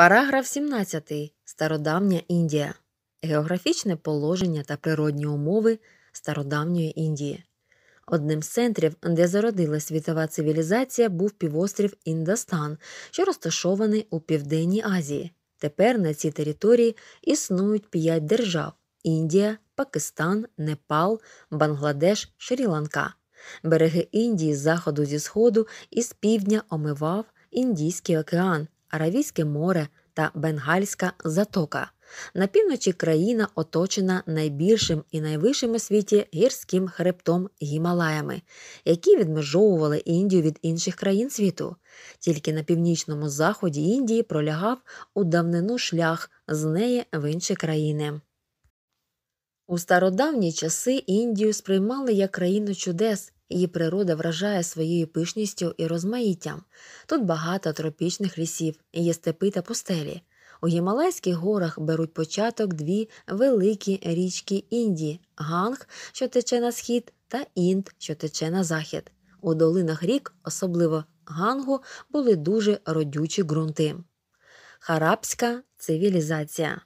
Параграф 17. Стародавня Індія. Географічне положення та природні умови стародавньої Індії. Одним з центрів, де зародилась світова цивілізація, був півострів Індостан, що розташований у Південній Азії. Тепер на цій території існують п'ять держав: Індія, Пакистан, Непал, Бангладеш, Шрі-Ланка. Береги Індії з заходу зі сходу і з півдня омивав Індійський океан. Аравійське море та Бенгальська затока. На півночі країна оточена найбільшим і найвищим у світі гірським хребтом Гімалаями, які відмежовували Індію від інших країн світу. Тільки на північному заході Індії пролягав у давнину шлях з неї в інші країни. У стародавні часи Індію сприймали як країну чудес Її природа вражає своєю пишністю і розмаїттям. Тут багато тропічних лісів, є степи та пустелі. У Гімалайських горах беруть початок дві великі річки Індії Ганг, що тече на схід, та Інд, що тече на захід. У долинах рік, особливо Гангу, були дуже родючі ґрунти. Харабська цивілізація.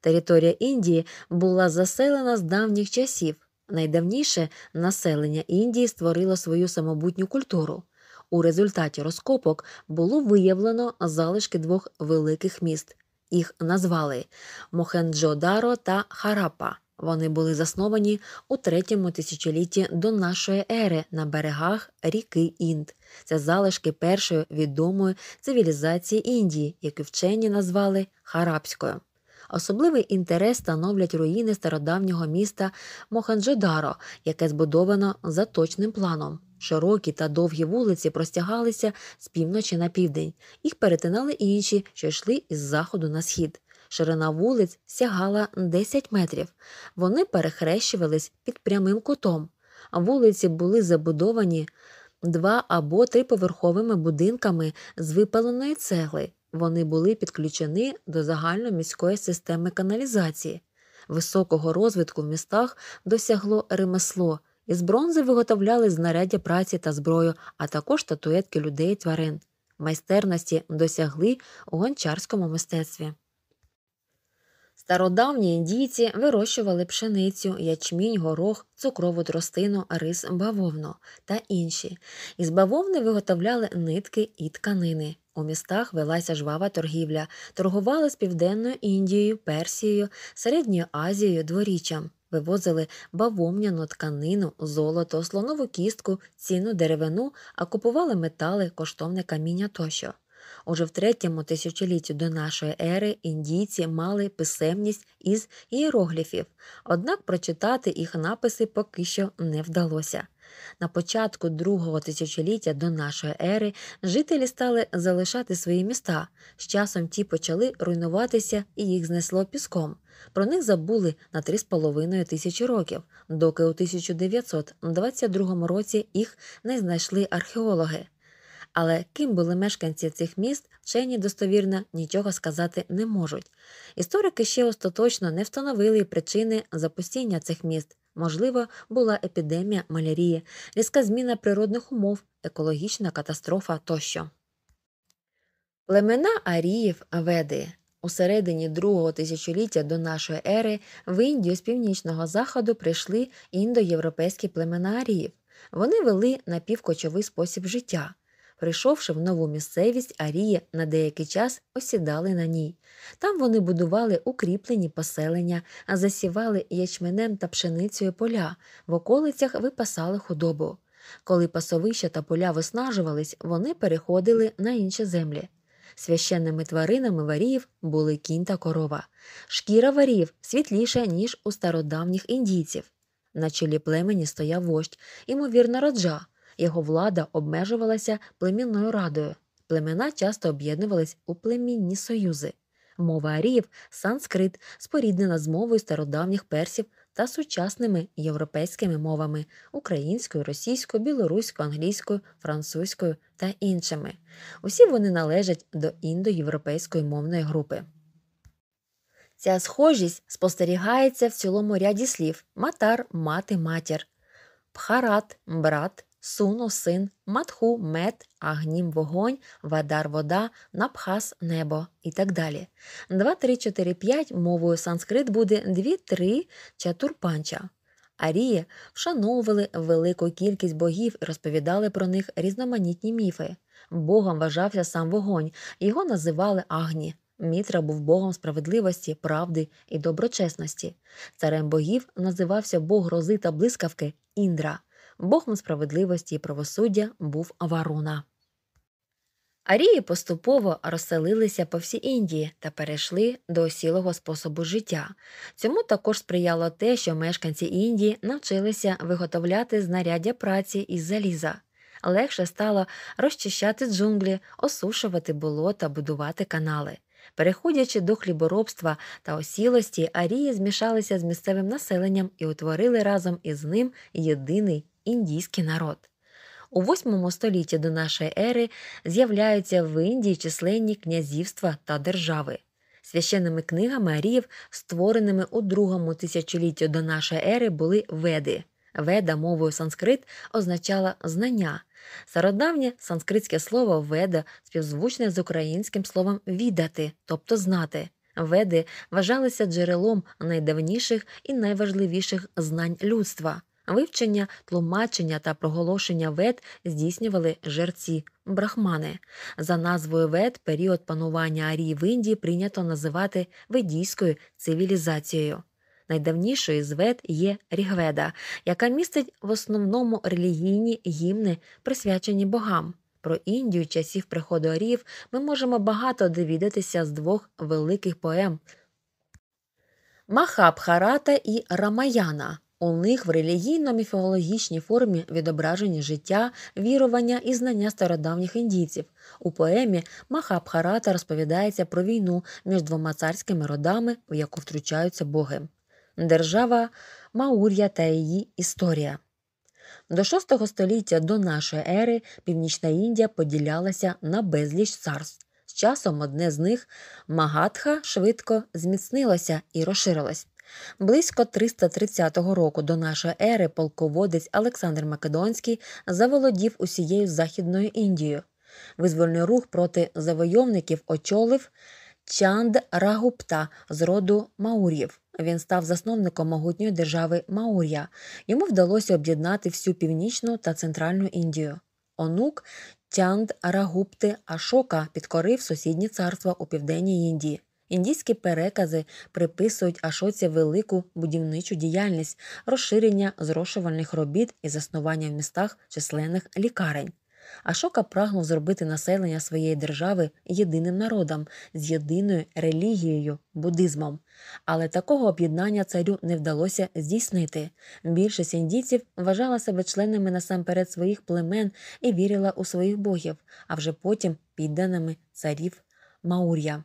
Територія Індії була заселена з давніх часів. Найдавніше населення Індії створило свою самобутню культуру. У результаті розкопок було виявлено залишки двох великих міст. Їх назвали Мохенджо-Даро та Харапа. Вони були засновані у третьому тисячолітті до нашої ери на берегах ріки Інд. Це залишки першої відомої цивілізації Індії, яку вчені назвали Харапською. Особливий інтерес становлять руїни стародавнього міста Моханджедаро, яке збудовано за точним планом. Широкі та довгі вулиці простягалися з півночі на південь. Їх перетинали і інші, що йшли із заходу на схід. Ширина вулиць сягала 10 метрів. Вони перехрещувались під прямим кутом, а вулиці були забудовані два або триповерховими будинками з випаленої цегли. Вони були підключені до загальноміської системи каналізації. Високого розвитку в містах досягло ремесло, із бронзи виготовляли знаряддя праці та зброю, а також татуетки людей і тварин. Майстерності досягли у гончарському мистецтві. Стародавні індійці вирощували пшеницю, ячмінь, горох, цукрову тростину, рис, бавовну та інші. Із бавовни виготовляли нитки і тканини. У містах велася жвава торгівля, торгували з Південною Індією, Персією, Середньою Азією, дворіччям. Вивозили бавовняну тканину, золото, слонову кістку, цінну, деревину, а купували метали, коштовне каміння тощо. Уже в третьому тисячолітті до нашої ери індійці мали писемність із іерогліфів, однак прочитати їх написи поки що не вдалося. На початку другого тисячоліття до нашої ери жителі стали залишати свої міста. З часом ті почали руйнуватися і їх знесло піском. Про них забули на 3,5 тисячі років, доки у 1922 році їх не знайшли археологи. Але ким були мешканці цих міст, вчені достовірно нічого сказати не можуть. Історики ще остаточно не встановили причини запустіння цих міст. Можливо, була епідемія малярії, різка зміна природних умов, екологічна катастрофа тощо. Племена Аріїв Веди у середині другого тисячоліття до нашої ери в Індію з північного заходу прийшли індоєвропейські племена аріїв. Вони вели напівкочовий спосіб життя. Прийшовши в нову місцевість, Арії на деякий час осідали на ній. Там вони будували укріплені поселення, а засівали ячменем та пшеницею поля, в околицях випасали худобу. Коли пасовища та поля виснажувались, вони переходили на інші землі. Священними тваринами варіїв були кінь та корова. Шкіра варіїв світліша, ніж у стародавніх індійців. На чолі племені стояв вождь, ймовірно, раджа його влада обмежувалася племінною радою. Племена часто об'єднувались у племінні союзи. Мова аріїв, санскрит, споріднена з мовою стародавніх персів та сучасними європейськими мовами українською, російською, білоруською, англійською, французькою та іншими. Усі вони належать до індоєвропейської мовної групи. Ця схожість спостерігається в цілому ряді слів матар, мати, матір, пхарат, брат, Суну, син, матху, мед, агнім вогонь, вадар вода, напхас небо і так далі. 2, 3, 4, 5 мовою санскрит буде 2, 3 чатурпанча. Арії вшановували велику кількість богів і розповідали про них різноманітні міфи. Богом вважався сам вогонь, його називали Агні. Мітра був богом справедливості, правди і доброчесності. Царем богів називався бог грози та блискавки Індра. Богом справедливості і правосуддя був Варуна. Арії поступово розселилися по всій Індії та перейшли до осілого способу життя. Цьому також сприяло те, що мешканці Індії навчилися виготовляти знаряддя праці із заліза. Легше стало розчищати джунглі, осушувати болота, будувати канали. Переходячи до хліборобства та осілості, арії змішалися з місцевим населенням і утворили разом із ним єдиний індійський народ. У VIII столітті до нашої ери з'являються в Індії численні князівства та держави. Священними книгами аріїв, створеними у другому тисячолітті до нашої ери, були веди. Веда мовою санскрит означала знання. Стародавнє санскритське слово веда співзвучне з українським словом відати, тобто знати. Веди вважалися джерелом найдавніших і найважливіших знань людства. Вивчення, тлумачення та проголошення вед здійснювали жерці брахмани. За назвою вед період панування арії в Індії прийнято називати ведійською цивілізацією. Найдавнішою з вед є Рігведа, яка містить в основному релігійні гімни, присвячені богам. Про Індію часів приходу аріїв ми можемо багато довідатися з двох великих поем Махабхарата і Рамаяна. У них в релігійно-міфологічній формі відображені життя, вірування і знання стародавніх індійців. У поемі Махабхарата розповідається про війну між двома царськими родами, в яку втручаються боги. Держава Маур'я та її історія. До VI століття до нашої ери Північна Індія поділялася на безліч царств. З часом одне з них магатха швидко зміцнилося і розширилось. Близько 330 року до нашої ери полководець Олександр Македонський заволодів усією Західною Індією. Визвольний рух проти завойовників очолив Чанд Рагупта з роду Маурів. Він став засновником могутньої держави Маур'я. Йому вдалося об'єднати всю північну та центральну Індію. Онук Тянд Рагупти Ашока підкорив сусідні царства у південній Індії. Індійські перекази приписують Ашоці велику будівничу діяльність, розширення зрошувальних робіт і заснування в містах численних лікарень. Ашока прагнув зробити населення своєї держави єдиним народом з єдиною релігією буддизмом. Але такого об'єднання царю не вдалося здійснити. Більшість індійців вважала себе членами насамперед своїх племен і вірила у своїх богів, а вже потім підданими царів Маур'я.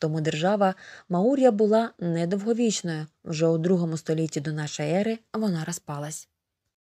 Тому держава Маурія була недовговічною вже у другому столітті до нашої ери вона розпалась.